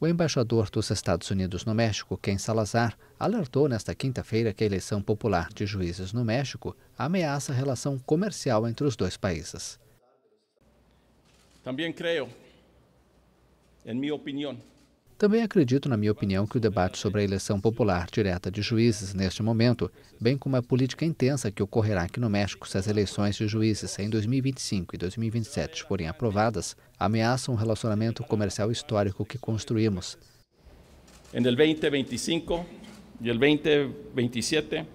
O embaixador dos Estados Unidos no México, Ken Salazar, alertou nesta quinta-feira que a eleição popular de juízes no México ameaça a relação comercial entre os dois países. Também creio, em minha opinião, também acredito, na minha opinião, que o debate sobre a eleição popular direta de juízes neste momento, bem como a política intensa que ocorrerá aqui no México se as eleições de juízes em 2025 e 2027 forem aprovadas, ameaçam o relacionamento comercial histórico que construímos. Em 2025 e 2027,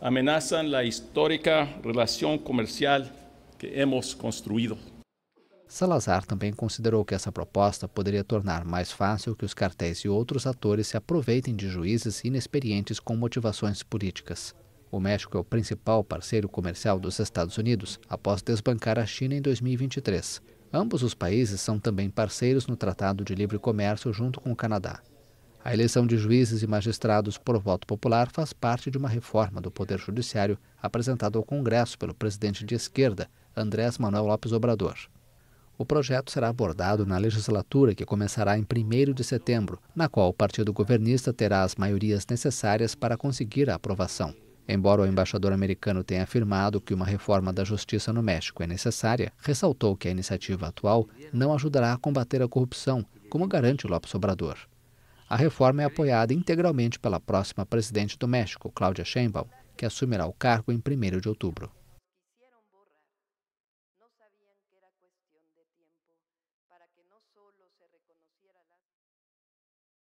ameaçam a histórica relação comercial que hemos construído. Salazar também considerou que essa proposta poderia tornar mais fácil que os cartéis e outros atores se aproveitem de juízes inexperientes com motivações políticas. O México é o principal parceiro comercial dos Estados Unidos, após desbancar a China em 2023. Ambos os países são também parceiros no Tratado de Livre Comércio junto com o Canadá. A eleição de juízes e magistrados por voto popular faz parte de uma reforma do Poder Judiciário apresentada ao Congresso pelo presidente de esquerda, Andrés Manuel López Obrador. O projeto será abordado na legislatura que começará em 1 de setembro, na qual o partido governista terá as maiorias necessárias para conseguir a aprovação. Embora o embaixador americano tenha afirmado que uma reforma da justiça no México é necessária, ressaltou que a iniciativa atual não ajudará a combater a corrupção, como garante Lopes Obrador. A reforma é apoiada integralmente pela próxima presidente do México, Cláudia Sheinbaum, que assumirá o cargo em 1 de outubro. cuestión de tiempo para que no solo